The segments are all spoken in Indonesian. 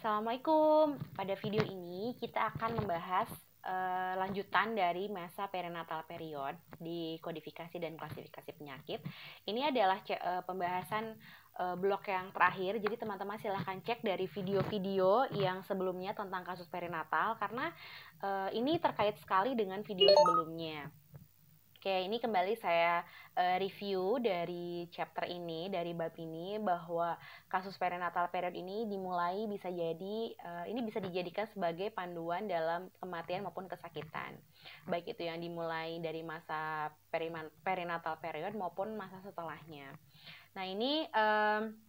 Assalamualaikum. Pada video ini kita akan membahas uh, lanjutan dari masa perinatal period di kodifikasi dan klasifikasi penyakit. Ini adalah uh, pembahasan uh, eh, blok yang terakhir. Jadi teman-teman silahkan cek dari video-video yang sebelumnya tentang kasus perinatal karena uh, ini terkait sekali dengan video sebelumnya. Oke, ini kembali saya uh, review dari chapter ini, dari bab ini, bahwa kasus perinatal period ini dimulai bisa jadi, uh, ini bisa dijadikan sebagai panduan dalam kematian maupun kesakitan. Baik itu yang dimulai dari masa perinatal period maupun masa setelahnya. Nah, ini... Um,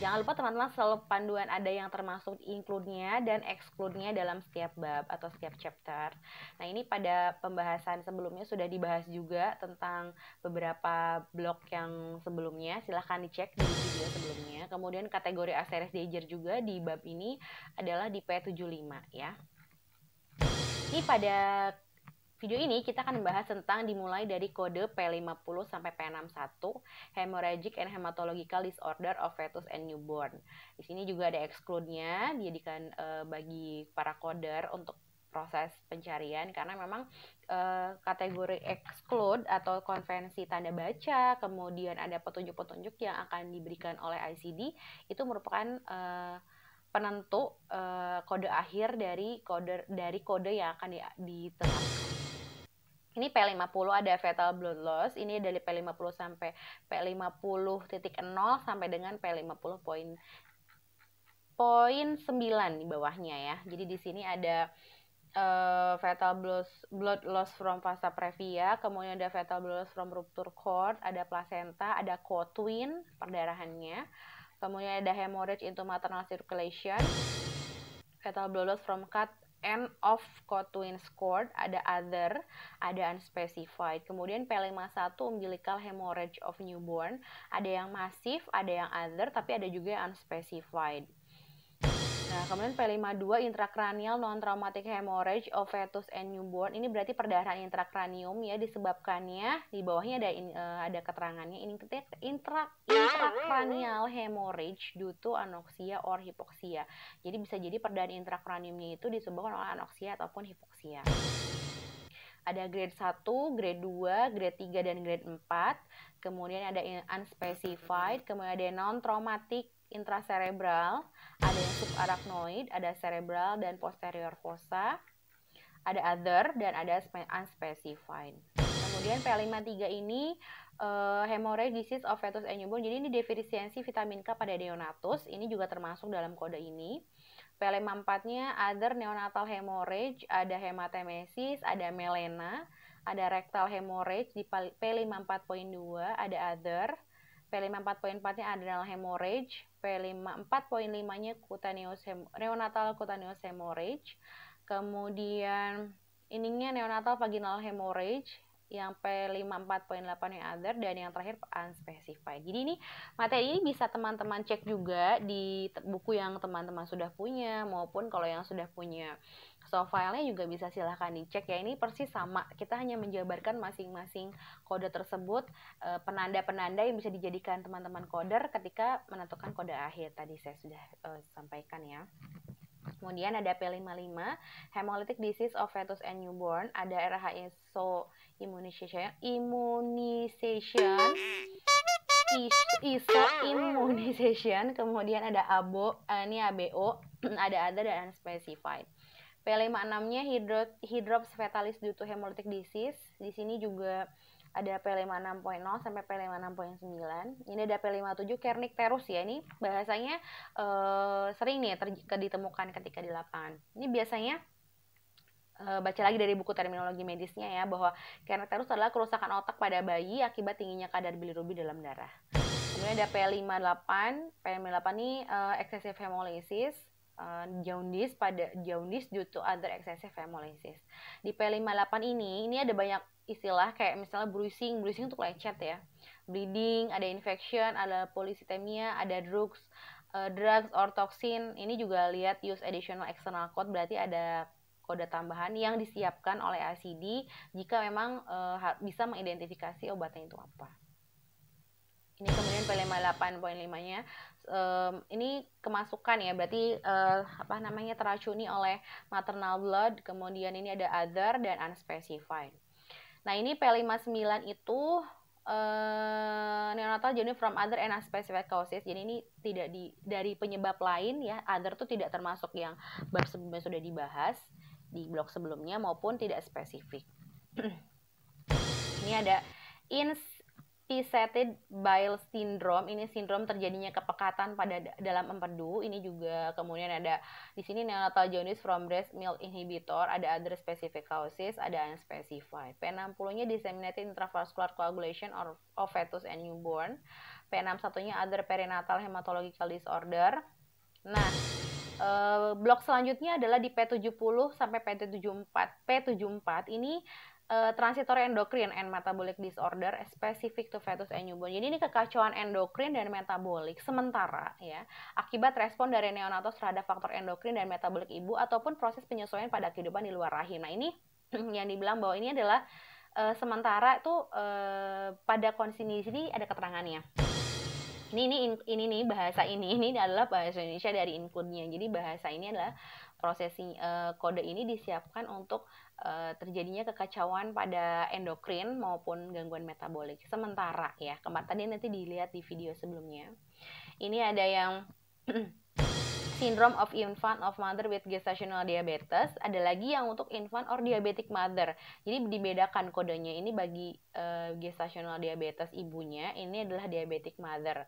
Jangan lupa teman-teman selalu panduan ada yang termasuk include-nya dan exclude-nya dalam setiap bab atau setiap chapter. Nah, ini pada pembahasan sebelumnya sudah dibahas juga tentang beberapa blog yang sebelumnya. Silahkan dicek di video sebelumnya. Kemudian kategori Asteris Danger juga di bab ini adalah di P75 ya. Ini pada Video ini kita akan membahas tentang dimulai dari kode P50 sampai P61, hemorrhagic and hematological disorder of fetus and newborn. Di sini juga ada exclude-nya, dijadikan uh, bagi para koder untuk proses pencarian karena memang e, kategori exclude atau konvensi tanda baca kemudian ada petunjuk-petunjuk yang akan diberikan oleh ICD itu merupakan e, penentu e, kode akhir dari kode dari kode yang akan di, diterapkan ini P50 ada fetal blood loss, ini dari P50 sampai P50.0 sampai dengan P50 poin poin 9 di bawahnya ya. Jadi di sini ada uh, fatal blood, blood loss from fasa previa, kemudian ada fetal blood loss from rupture cord, ada placenta, ada co cotwin perdarahannya, kemudian ada hemorrhage into maternal circulation, fatal blood loss from cut and of Cotwin scored, ada other, ada unspecified. Kemudian pelema 1 umbilical hemorrhage of newborn, ada yang masif, ada yang other, tapi ada juga yang unspecified. Nah, kemudian P52 intrakranial non traumatic hemorrhage of fetus and newborn. Ini berarti perdarahan intrakranium ya disebabkannya di bawahnya ada in, uh, eh, ada keterangannya ini intra intrakranial hemorrhage due to anoxia or hypoxia Jadi bisa jadi perdarahan intrakraniumnya itu disebabkan oleh anoksia ataupun hipoksia ada grade 1, grade 2, grade 3, dan grade 4. Kemudian ada unspecified, kemudian ada non-traumatic intracerebral, ada yang subarachnoid ada cerebral dan posterior fossa, ada other dan ada unspecified. Kemudian P53 ini uh, eh, hemorrhage disease of fetus and newborn. Jadi ini defisiensi vitamin K pada neonatus, ini juga termasuk dalam kode ini. P54-nya other neonatal hemorrhage, ada hematemesis, ada melena, ada rectal hemorrhage di P54.2, ada other, P5 4.4-nya adrenal hemorrhage, P5 4.5-nya cutaneous neonatal cutaneous hemorrhage, kemudian ininya neonatal vaginal hemorrhage, yang P5 4.8 yang other dan yang terakhir unspecified. Jadi ini materi ini bisa teman-teman cek juga di buku yang teman-teman sudah punya maupun kalau yang sudah punya So, filenya juga bisa silahkan dicek ya. Ini persis sama. Kita hanya menjabarkan masing-masing kode tersebut eh, penanda-penanda yang bisa dijadikan teman-teman koder ketika menentukan kode akhir. Tadi saya sudah uh, sampaikan ya. Kemudian ada P55, hemolytic disease of fetus and newborn, ada rh RHISO immunization, immunization, ISO immunization, kemudian ada ABO, eh, ini ABO, ada ada dan unspecified. P56-nya hidro, hidrops fetalis due to hemolytic disease. Di sini juga ada P56.0 sampai P56.9. Ini ada P57 kernik terus ya. Ini bahasanya uh, sering nih ditemukan ketika di lapangan. Ini biasanya eh, baca lagi dari buku terminologi medisnya ya bahwa kernik terus adalah kerusakan otak pada bayi akibat tingginya kadar bilirubin dalam darah. Kemudian ada P58. P58 ini uh, eh, excessive hemolysis Eh, jaundice pada jaundice due to other excessive hemolysis. Di P58 ini, ini ada banyak istilah kayak misalnya bruising, bruising untuk lecet ya. Bleeding, ada infection, ada polisitemia, ada drugs, uh, drugs or toxin. Ini juga lihat use additional external code berarti ada kode tambahan yang disiapkan oleh ACD jika memang uh, bisa mengidentifikasi obatnya itu apa. Ini kemudian P58.5-nya um, ini kemasukan ya berarti uh, apa namanya teracuni oleh maternal blood kemudian ini ada other dan unspecified nah ini P59 itu uh, neonatal jadi from other and unspecified causes jadi ini tidak di dari penyebab lain ya other tuh tidak termasuk yang bab sebelumnya sudah dibahas di blog sebelumnya maupun tidak spesifik ini ada ins Piseted bile syndrome ini sindrom terjadinya kepekatan pada dalam empedu ini juga kemudian ada di sini neonatal jaundice from breast milk inhibitor ada other specific causes ada unspecified P60-nya disseminated intravascular coagulation of fetus and newborn P61-nya other perinatal hematological disorder nah eh, blok selanjutnya adalah di P70 sampai P74 P74 ini uh, eh, transitory endocrine and metabolic disorder specific to fetus and newborn. Jadi ini kekacauan endokrin dan metabolik sementara ya akibat respon dari neonatos terhadap faktor endokrin dan metabolik ibu ataupun proses penyesuaian pada kehidupan di luar rahim. Nah ini yang dibilang bahwa ini adalah uh, sementara itu uh, pada kondisi ini sini ada keterangannya. Ini, ini ini nih bahasa ini ini adalah bahasa Indonesia dari inputnya. Jadi bahasa ini adalah prosesi uh, kode ini disiapkan untuk uh, terjadinya kekacauan pada endokrin maupun gangguan metabolik sementara ya. Kemarin tadi nanti dilihat di video sebelumnya. Ini ada yang Syndrome of Infant of Mother with Gestational Diabetes. Ada lagi yang untuk infant or diabetic mother. Jadi dibedakan kodenya ini bagi uh, gestational diabetes ibunya, ini adalah diabetic mother.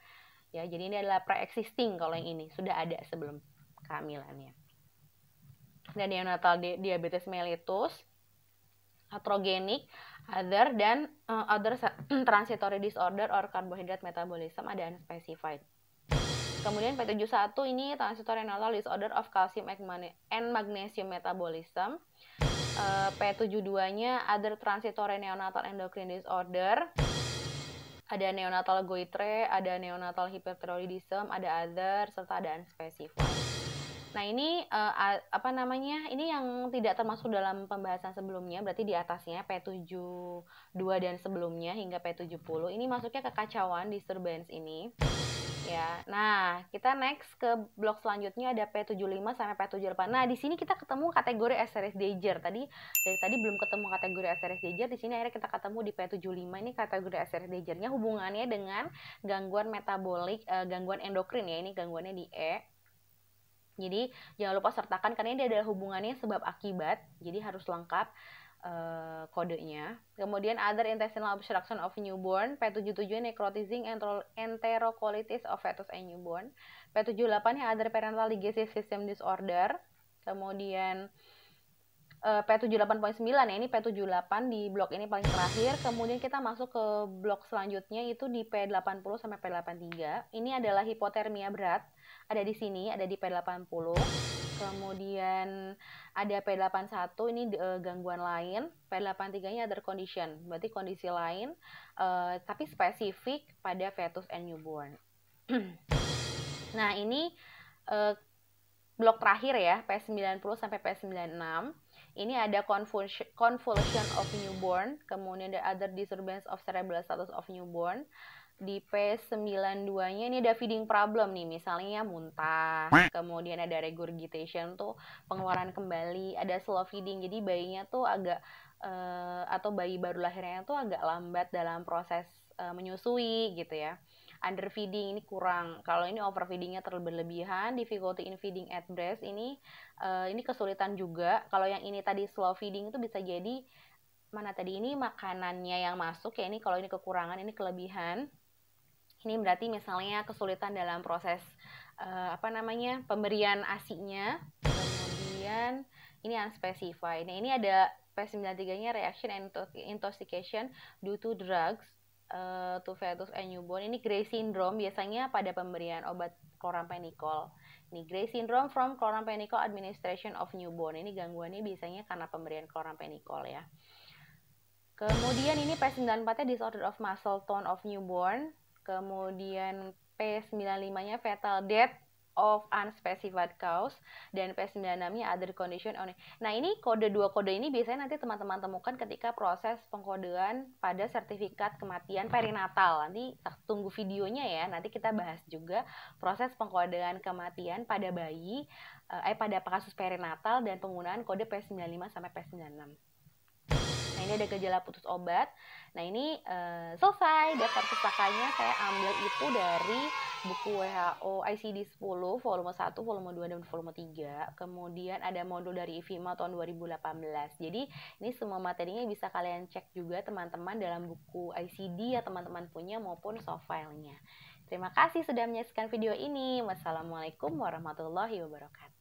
Ya, jadi ini adalah pre-existing kalau yang ini sudah ada sebelum kehamilannya dan neonatal diabetes mellitus, atrogenik, other dan uh, other transitory disorder or carbohydrate metabolism ada unspecified. Kemudian P71 ini transitory neonatal disorder of calcium and magnesium metabolism. Eh, uh, P72-nya other transitory neonatal endocrine disorder. Ada neonatal goitre, ada neonatal hyperthyroidism, ada other serta ada unspecified. Nah ini uh, apa namanya? Ini yang tidak termasuk dalam pembahasan sebelumnya, berarti di atasnya P72 dan sebelumnya hingga P70. Ini masuknya kekacauan disturbance ini. Ya. Nah, kita next ke blok selanjutnya ada P75 sampai P78. Nah, di sini kita ketemu kategori SRS Danger. Tadi dari tadi belum ketemu kategori SRS Danger, di sini akhirnya kita ketemu di P75 ini kategori SRS Danger-nya hubungannya dengan gangguan metabolik, uh, gangguan endokrin ya, ini gangguannya di E jadi jangan lupa sertakan karena ini adalah hubungannya sebab akibat, jadi harus lengkap uh, kodenya. Kemudian other intestinal obstruction of newborn, P77 necrotizing enterocolitis of fetus and newborn, P78 yang other parental digestive system disorder, kemudian Eh, delapan P78.9 ya ini P78 di blok ini paling terakhir kemudian kita masuk ke blok selanjutnya itu di P80 sampai P83 ini adalah hipotermia berat ada di sini ada di P80 kemudian ada P81 ini uh, gangguan lain P83 nya other condition berarti kondisi lain uh, tapi spesifik pada fetus and newborn nah ini uh, blok terakhir ya P90 sampai P96 ini ada convulsion, of newborn, kemudian the other disturbance of cerebral status of newborn. Di P92-nya ini ada feeding problem nih, misalnya muntah, kemudian ada regurgitation tuh pengeluaran kembali, ada slow feeding. Jadi bayinya tuh agak uh, atau bayi baru lahirnya tuh agak lambat dalam proses uh, menyusui gitu ya underfeeding ini kurang. Kalau ini overfeedingnya berlebihan, difficulty in feeding at breast ini uh, ini kesulitan juga. Kalau yang ini tadi slow feeding itu bisa jadi mana tadi ini makanannya yang masuk ya ini kalau ini kekurangan ini kelebihan ini berarti misalnya kesulitan dalam proses uh, apa namanya pemberian asinya kemudian ini unspecified nah ini ada P93 nya reaction and intoxication due to drugs uh, to fetus and newborn ini Gray syndrome biasanya pada pemberian obat chlorampenicol. Ini Gray syndrome from chlorampenicol administration of newborn. Ini gangguannya biasanya karena pemberian chlorampenicol ya. Kemudian ini P94-nya disorder of muscle tone of newborn. Kemudian P95-nya fetal death of unspecified cause dan P96 other condition only. Nah, ini kode dua kode ini biasanya nanti teman-teman temukan ketika proses pengkodean pada sertifikat kematian perinatal. Nanti tunggu videonya ya, nanti kita bahas juga proses pengkodean kematian pada bayi eh, eh pada kasus perinatal dan penggunaan kode P95 sampai P96. Nah ini ada gejala putus obat. Nah ini uh, selesai daftar pustakanya saya ambil itu dari buku WHO ICD 10 volume 1, volume 2 dan volume 3. Kemudian ada modul dari IFIMA tahun 2018. Jadi ini semua materinya bisa kalian cek juga teman-teman dalam buku ICD ya teman-teman punya maupun soft filenya. Terima kasih sudah menyaksikan video ini. Wassalamualaikum warahmatullahi wabarakatuh.